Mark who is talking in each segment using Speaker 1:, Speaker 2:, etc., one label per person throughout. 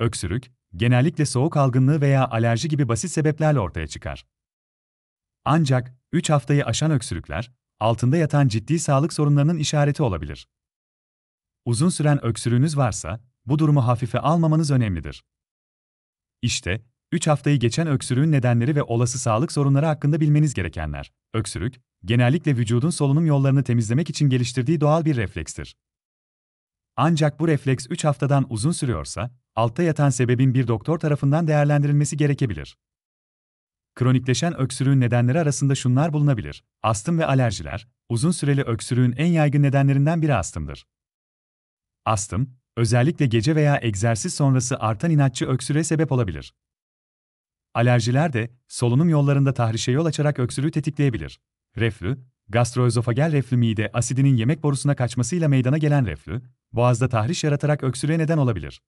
Speaker 1: Öksürük, genellikle soğuk algınlığı veya alerji gibi basit sebeplerle ortaya çıkar. Ancak 3 haftayı aşan öksürükler, altında yatan ciddi sağlık sorunlarının işareti olabilir. Uzun süren öksürüğünüz varsa, bu durumu hafife almamanız önemlidir. İşte, 3 haftayı geçen öksürüğün nedenleri ve olası sağlık sorunları hakkında bilmeniz gerekenler. Öksürük, genellikle vücudun solunum yollarını temizlemek için geliştirdiği doğal bir reflekstir. Ancak bu refleks 3 haftadan uzun sürüyorsa, altta yatan sebebin bir doktor tarafından değerlendirilmesi gerekebilir. Kronikleşen öksürüğün nedenleri arasında şunlar bulunabilir. Astım ve alerjiler, uzun süreli öksürüğün en yaygın nedenlerinden biri astımdır. Astım, özellikle gece veya egzersiz sonrası artan inatçı öksürüğe sebep olabilir. Alerjiler de solunum yollarında tahrişe yol açarak öksürüğü tetikleyebilir. Reflü, gastroözofagel reflü mide asidinin yemek borusuna kaçmasıyla meydana gelen reflü, boğazda tahriş yaratarak öksürüğe neden olabilir.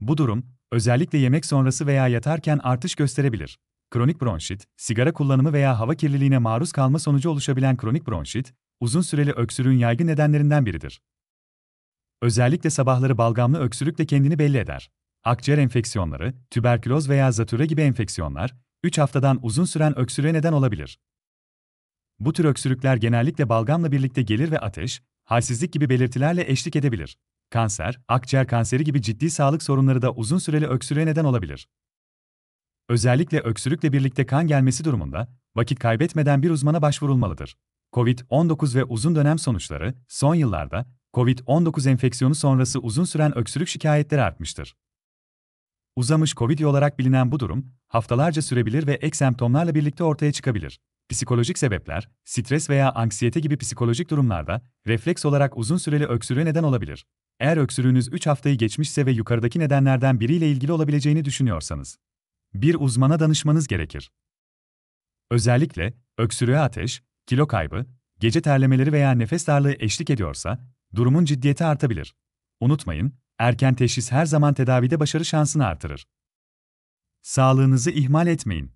Speaker 1: Bu durum, özellikle yemek sonrası veya yatarken artış gösterebilir. Kronik bronşit, sigara kullanımı veya hava kirliliğine maruz kalma sonucu oluşabilen kronik bronşit, uzun süreli öksürüğün yaygın nedenlerinden biridir. Özellikle sabahları balgamlı öksürük de kendini belli eder. Akciğer enfeksiyonları, tüberküloz veya zatüre gibi enfeksiyonlar, 3 haftadan uzun süren öksürüğe neden olabilir. Bu tür öksürükler genellikle balgamla birlikte gelir ve ateş, halsizlik gibi belirtilerle eşlik edebilir kanser, akciğer kanseri gibi ciddi sağlık sorunları da uzun süreli öksürüğe neden olabilir. Özellikle öksürükle birlikte kan gelmesi durumunda vakit kaybetmeden bir uzmana başvurulmalıdır. COVID-19 ve uzun dönem sonuçları son yıllarda COVID-19 enfeksiyonu sonrası uzun süren öksürük şikayetleri artmıştır. Uzamış COVID olarak bilinen bu durum haftalarca sürebilir ve ek semptomlarla birlikte ortaya çıkabilir. Psikolojik sebepler, stres veya anksiyete gibi psikolojik durumlarda refleks olarak uzun süreli öksürüğe neden olabilir. Eğer öksürüğünüz 3 haftayı geçmişse ve yukarıdaki nedenlerden biriyle ilgili olabileceğini düşünüyorsanız, bir uzmana danışmanız gerekir. Özellikle öksürüğe ateş, kilo kaybı, gece terlemeleri veya nefes darlığı eşlik ediyorsa, durumun ciddiyeti artabilir. Unutmayın, erken teşhis her zaman tedavide başarı şansını artırır. Sağlığınızı ihmal etmeyin.